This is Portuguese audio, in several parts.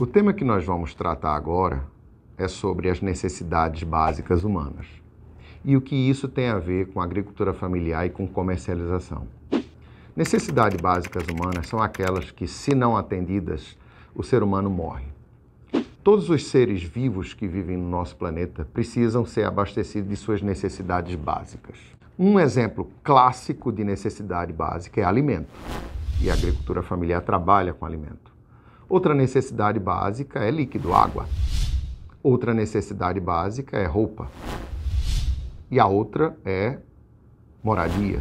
O tema que nós vamos tratar agora é sobre as necessidades básicas humanas e o que isso tem a ver com a agricultura familiar e com comercialização. Necessidades básicas humanas são aquelas que, se não atendidas, o ser humano morre. Todos os seres vivos que vivem no nosso planeta precisam ser abastecidos de suas necessidades básicas. Um exemplo clássico de necessidade básica é alimento, e a agricultura familiar trabalha com alimento. Outra necessidade básica é líquido, água. Outra necessidade básica é roupa. E a outra é moradia.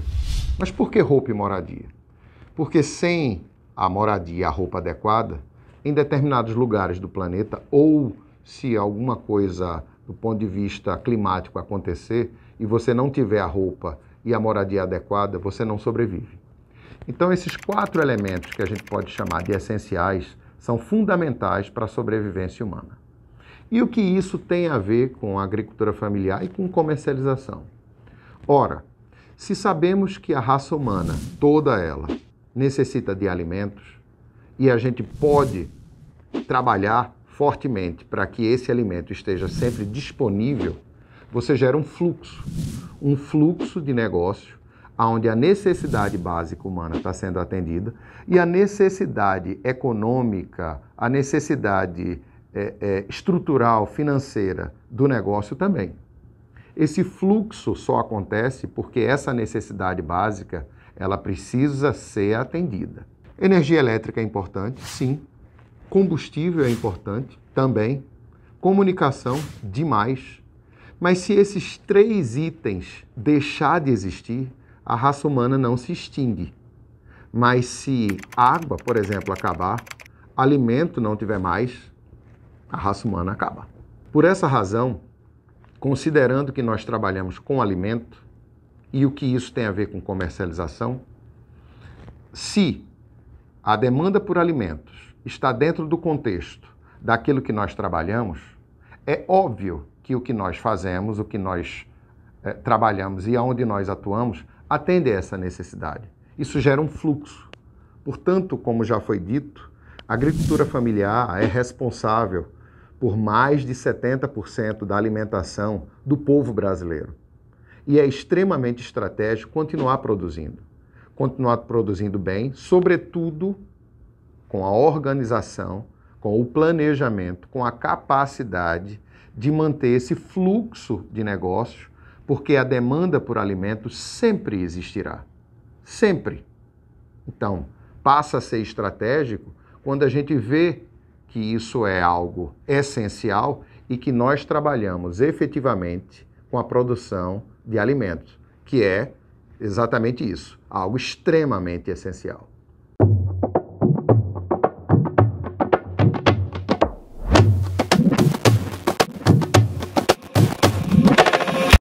Mas por que roupa e moradia? Porque sem a moradia e a roupa adequada, em determinados lugares do planeta, ou se alguma coisa do ponto de vista climático acontecer e você não tiver a roupa e a moradia adequada, você não sobrevive. Então, esses quatro elementos que a gente pode chamar de essenciais são fundamentais para a sobrevivência humana. E o que isso tem a ver com a agricultura familiar e com comercialização? Ora, se sabemos que a raça humana, toda ela, necessita de alimentos e a gente pode trabalhar fortemente para que esse alimento esteja sempre disponível, você gera um fluxo, um fluxo de negócio onde a necessidade básica humana está sendo atendida e a necessidade econômica, a necessidade é, é, estrutural, financeira do negócio também. Esse fluxo só acontece porque essa necessidade básica ela precisa ser atendida. Energia elétrica é importante, sim. Combustível é importante, também. Comunicação, demais. Mas se esses três itens deixar de existir, a raça humana não se extingue. Mas se água, por exemplo, acabar, alimento não tiver mais, a raça humana acaba. Por essa razão, considerando que nós trabalhamos com alimento e o que isso tem a ver com comercialização, se a demanda por alimentos está dentro do contexto daquilo que nós trabalhamos, é óbvio que o que nós fazemos, o que nós é, trabalhamos e aonde nós atuamos atende a essa necessidade. Isso gera um fluxo. Portanto, como já foi dito, a agricultura familiar é responsável por mais de 70% da alimentação do povo brasileiro. E é extremamente estratégico continuar produzindo. Continuar produzindo bem, sobretudo com a organização, com o planejamento, com a capacidade de manter esse fluxo de negócios porque a demanda por alimentos sempre existirá. Sempre. Então, passa a ser estratégico quando a gente vê que isso é algo essencial e que nós trabalhamos efetivamente com a produção de alimentos, que é exatamente isso, algo extremamente essencial.